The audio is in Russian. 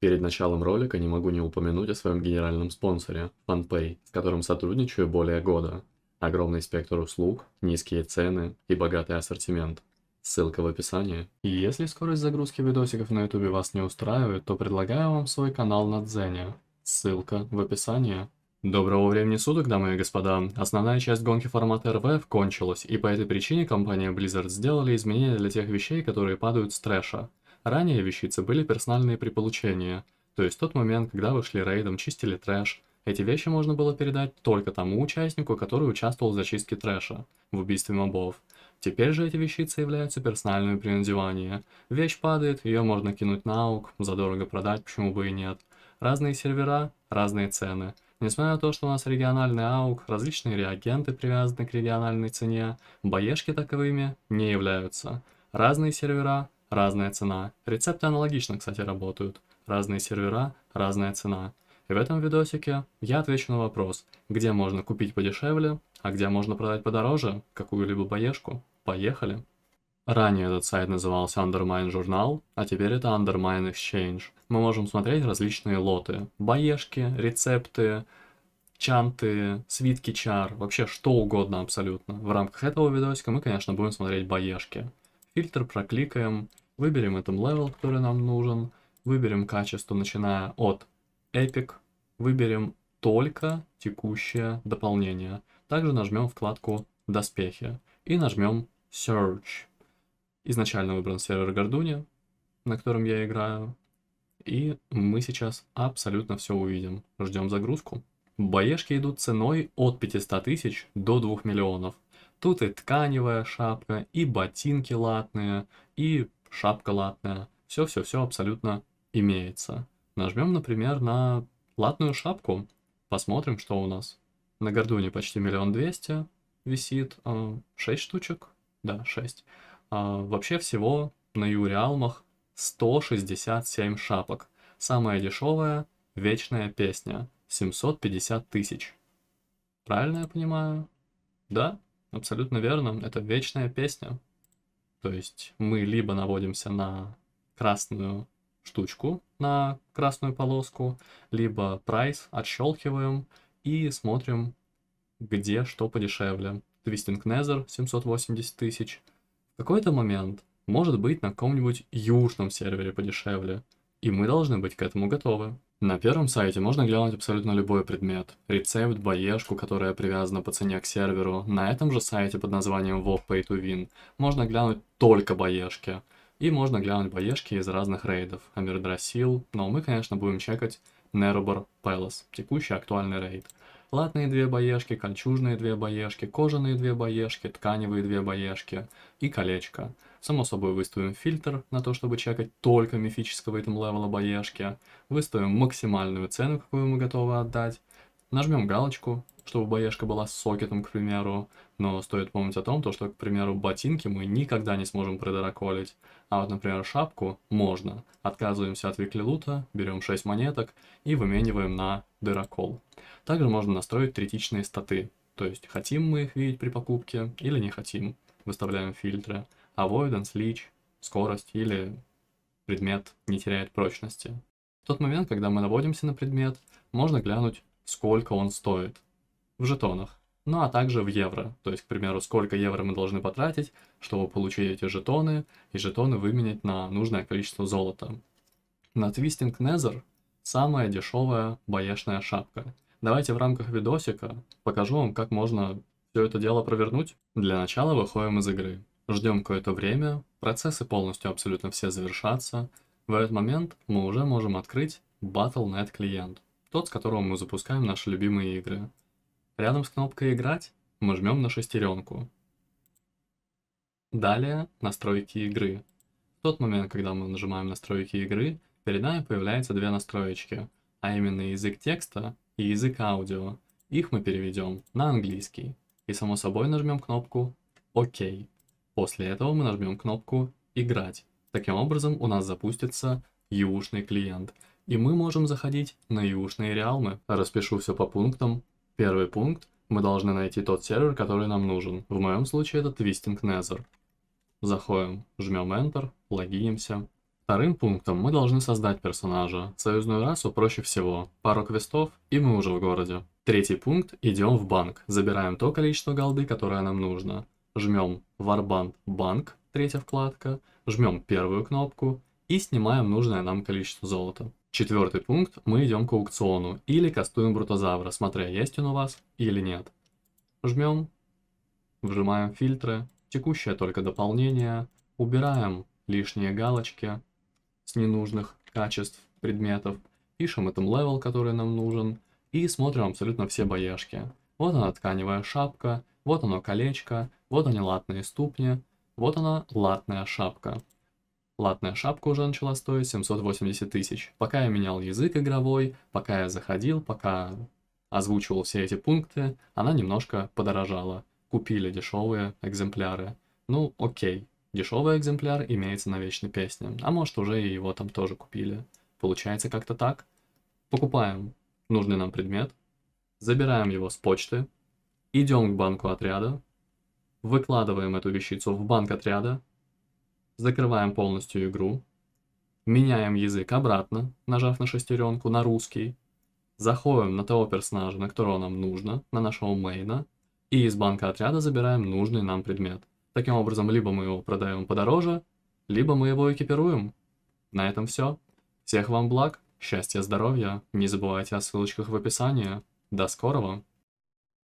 Перед началом ролика не могу не упомянуть о своем генеральном спонсоре, FunPay, с которым сотрудничаю более года. Огромный спектр услуг, низкие цены и богатый ассортимент. Ссылка в описании. И если скорость загрузки видосиков на ютубе вас не устраивает, то предлагаю вам свой канал на Дзене. Ссылка в описании. Доброго времени суток, дамы и господа. Основная часть гонки формата РВФ кончилась, и по этой причине компания Blizzard сделали изменения для тех вещей, которые падают с трэша. Ранее вещицы были персональные при получении, то есть тот момент, когда вы шли рейдом, чистили трэш, эти вещи можно было передать только тому участнику, который участвовал в зачистке трэша, в убийстве мобов. Теперь же эти вещицы являются персональными при надевании. Вещь падает, ее можно кинуть на аук, задорого продать, почему бы и нет. Разные сервера, разные цены. Несмотря на то, что у нас региональный аук, различные реагенты привязаны к региональной цене, боешки таковыми не являются. Разные сервера, разная цена. Рецепты аналогично, кстати, работают. Разные сервера, разная цена. И в этом видосике я отвечу на вопрос, где можно купить подешевле, а где можно продать подороже какую-либо поешку. Поехали! Ранее этот сайт назывался Undermine Journal, а теперь это Undermine Exchange. Мы можем смотреть различные лоты. Боешки, рецепты, чанты, свитки чар, вообще что угодно абсолютно. В рамках этого видосика мы, конечно, будем смотреть боешки. Фильтр прокликаем, Выберем этот левел, который нам нужен. Выберем качество, начиная от Epic. Выберем только текущее дополнение. Также нажмем вкладку «Доспехи» и нажмем «Search». Изначально выбран сервер Гордуни, на котором я играю. И мы сейчас абсолютно все увидим. Ждем загрузку. Боешки идут ценой от 500 тысяч до 2 миллионов. Тут и тканевая шапка, и ботинки латные, и шапка латная. Все-все-все абсолютно имеется. Нажмем, например, на латную шапку. Посмотрим, что у нас. На гордуне почти миллион двести висит. А, шесть штучек. Да, шесть. А, вообще всего на Юриалмах 167 шапок. Самая дешевая – «Вечная песня» 750 тысяч. Правильно я понимаю? Да, абсолютно верно. Это «Вечная песня». То есть мы либо наводимся на красную штучку, на красную полоску, либо прайс отщелкиваем и смотрим, где что подешевле. Твистинг Незер 780 тысяч. В какой-то момент может быть на каком-нибудь южном сервере подешевле, и мы должны быть к этому готовы. На первом сайте можно глянуть абсолютно любой предмет. Рецепт, боешку, которая привязана по цене к серверу. На этом же сайте под названием WoW Pay to Win можно глянуть только боешки. И можно глянуть боешки из разных рейдов. Амирдрасил, но мы, конечно, будем чекать Нерубор Palace, текущий актуальный рейд латные две боешки, кольчужные две боешки, кожаные две боешки, тканевые две боешки и колечко. Само собой выставим фильтр на то, чтобы чекать только мифического item левела боешки. Выставим максимальную цену, какую мы готовы отдать. Нажмем галочку чтобы боешка была с сокетом, к примеру. Но стоит помнить о том, то, что, к примеру, ботинки мы никогда не сможем продыроколить. А вот, например, шапку можно. Отказываемся от виклилута, берем 6 монеток и вымениваем на дырокол. Также можно настроить третичные статы. То есть, хотим мы их видеть при покупке или не хотим. Выставляем фильтры. Avoidance, Leech, скорость или предмет не теряет прочности. В тот момент, когда мы наводимся на предмет, можно глянуть, сколько он стоит в жетонах, ну а также в евро. То есть, к примеру, сколько евро мы должны потратить, чтобы получить эти жетоны, и жетоны выменять на нужное количество золота. На Twisting Nether самая дешевая боешная шапка. Давайте в рамках видосика покажу вам, как можно все это дело провернуть. Для начала выходим из игры. Ждем какое-то время, процессы полностью абсолютно все завершатся. В этот момент мы уже можем открыть Battle.net клиент, тот, с которого мы запускаем наши любимые игры. Рядом с кнопкой «Играть» мы жмем на шестеренку. Далее «Настройки игры». В тот момент, когда мы нажимаем «Настройки игры», перед нами появляются две настроечки, а именно язык текста и язык аудио. Их мы переведем на английский. И само собой нажмем кнопку «Ок». После этого мы нажмем кнопку «Играть». Таким образом у нас запустится юшный клиент. И мы можем заходить на юшные реалмы. Распишу все по пунктам Первый пункт. Мы должны найти тот сервер, который нам нужен. В моем случае это Twisting Nether. Заходим, жмем Enter, логинимся. Вторым пунктом мы должны создать персонажа. Союзную расу проще всего. Пару квестов, и мы уже в городе. Третий пункт. Идем в банк. Забираем то количество голды, которое нам нужно. Жмем Warband Банк, третья вкладка. Жмем первую кнопку и снимаем нужное нам количество золота. Четвертый пункт, мы идем к аукциону или кастуем брутозавра, смотря есть он у вас или нет. Жмем, вжимаем фильтры, текущее только дополнение, убираем лишние галочки с ненужных качеств предметов, пишем этом левел, который нам нужен, и смотрим абсолютно все боешки. Вот она тканевая шапка, вот оно колечко, вот они латные ступни, вот она латная шапка. Латная шапка уже начала стоить 780 тысяч. Пока я менял язык игровой, пока я заходил, пока озвучивал все эти пункты, она немножко подорожала. Купили дешевые экземпляры. Ну, окей. Дешевый экземпляр имеется на вечной песне, а может уже и его там тоже купили. Получается как-то так. Покупаем нужный нам предмет, забираем его с почты, идем к банку отряда, выкладываем эту вещицу в банк отряда, закрываем полностью игру, меняем язык обратно, нажав на шестеренку на русский, заходим на того персонажа, на которого нам нужно, на нашего мейна, и из банка отряда забираем нужный нам предмет. Таким образом, либо мы его продаем подороже, либо мы его экипируем. На этом все. Всех вам благ, счастья, здоровья, не забывайте о ссылочках в описании. До скорого!